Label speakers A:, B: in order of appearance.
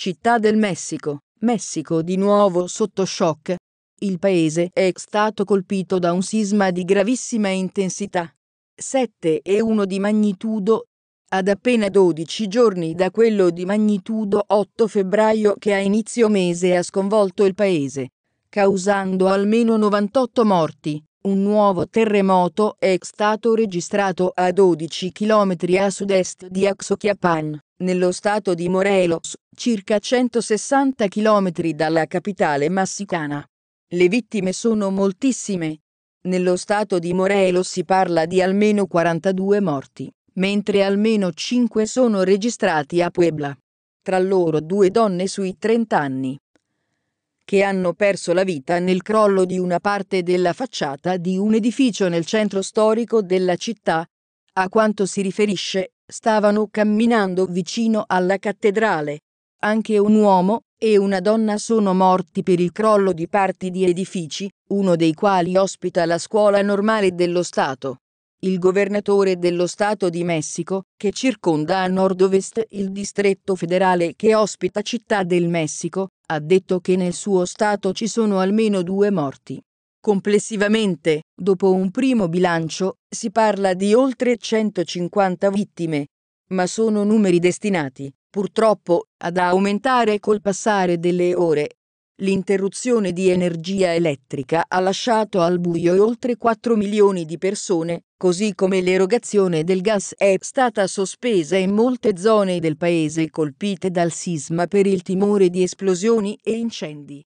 A: Città del Messico, Messico di nuovo sotto shock. Il paese è stato colpito da un sisma di gravissima intensità. 7 e 1 di magnitudo ad appena 12 giorni da quello di magnitudo 8 febbraio che a inizio mese ha sconvolto il paese, causando almeno 98 morti. Un nuovo terremoto è stato registrato a 12 km a sud-est di Axochiapan nello stato di Morelos, circa 160 km dalla capitale massicana. Le vittime sono moltissime. Nello stato di Morelos si parla di almeno 42 morti, mentre almeno 5 sono registrati a Puebla. Tra loro due donne sui 30 anni, che hanno perso la vita nel crollo di una parte della facciata di un edificio nel centro storico della città, a quanto si riferisce Stavano camminando vicino alla cattedrale. Anche un uomo e una donna sono morti per il crollo di parti di edifici, uno dei quali ospita la scuola normale dello Stato. Il governatore dello Stato di Messico, che circonda a nord-ovest il distretto federale che ospita Città del Messico, ha detto che nel suo Stato ci sono almeno due morti. Complessivamente, dopo un primo bilancio, si parla di oltre 150 vittime, ma sono numeri destinati, purtroppo, ad aumentare col passare delle ore. L'interruzione di energia elettrica ha lasciato al buio oltre 4 milioni di persone, così come l'erogazione del gas è stata sospesa in molte zone del paese colpite dal sisma per il timore di esplosioni e incendi.